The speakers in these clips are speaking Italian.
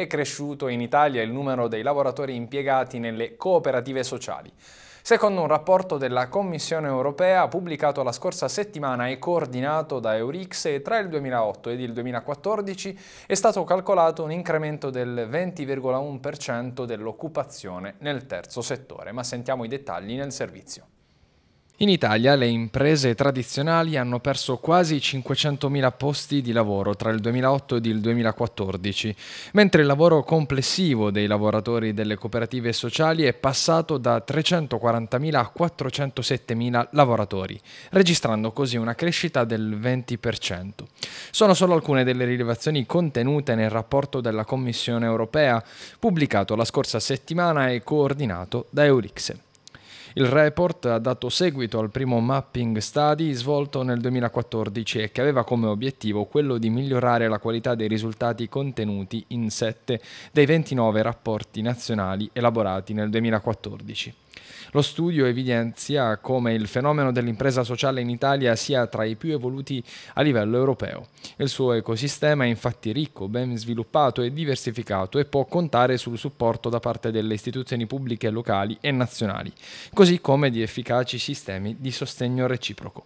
è cresciuto in Italia il numero dei lavoratori impiegati nelle cooperative sociali. Secondo un rapporto della Commissione europea pubblicato la scorsa settimana e coordinato da Eurix, tra il 2008 ed il 2014 è stato calcolato un incremento del 20,1% dell'occupazione nel terzo settore, ma sentiamo i dettagli nel servizio. In Italia le imprese tradizionali hanno perso quasi 500.000 posti di lavoro tra il 2008 ed il 2014, mentre il lavoro complessivo dei lavoratori delle cooperative sociali è passato da 340.000 a 407.000 lavoratori, registrando così una crescita del 20%. Sono solo alcune delle rilevazioni contenute nel rapporto della Commissione europea, pubblicato la scorsa settimana e coordinato da Eurixe. Il report ha dato seguito al primo mapping study svolto nel 2014 e che aveva come obiettivo quello di migliorare la qualità dei risultati contenuti in 7 dei 29 rapporti nazionali elaborati nel 2014. Lo studio evidenzia come il fenomeno dell'impresa sociale in Italia sia tra i più evoluti a livello europeo. Il suo ecosistema è infatti ricco, ben sviluppato e diversificato e può contare sul supporto da parte delle istituzioni pubbliche locali e nazionali, così come di efficaci sistemi di sostegno reciproco.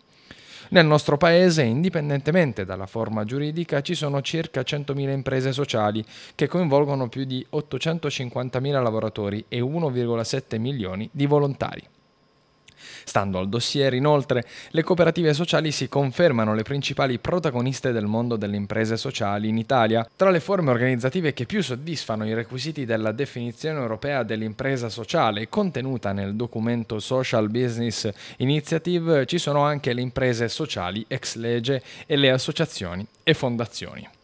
Nel nostro paese, indipendentemente dalla forma giuridica, ci sono circa 100.000 imprese sociali che coinvolgono più di 850.000 lavoratori e 1,7 milioni di volontari. Stando al dossier, inoltre, le cooperative sociali si confermano le principali protagoniste del mondo delle imprese sociali in Italia, tra le forme organizzative che più soddisfano i requisiti della definizione europea dell'impresa sociale contenuta nel documento Social Business Initiative ci sono anche le imprese sociali ex legge e le associazioni e fondazioni.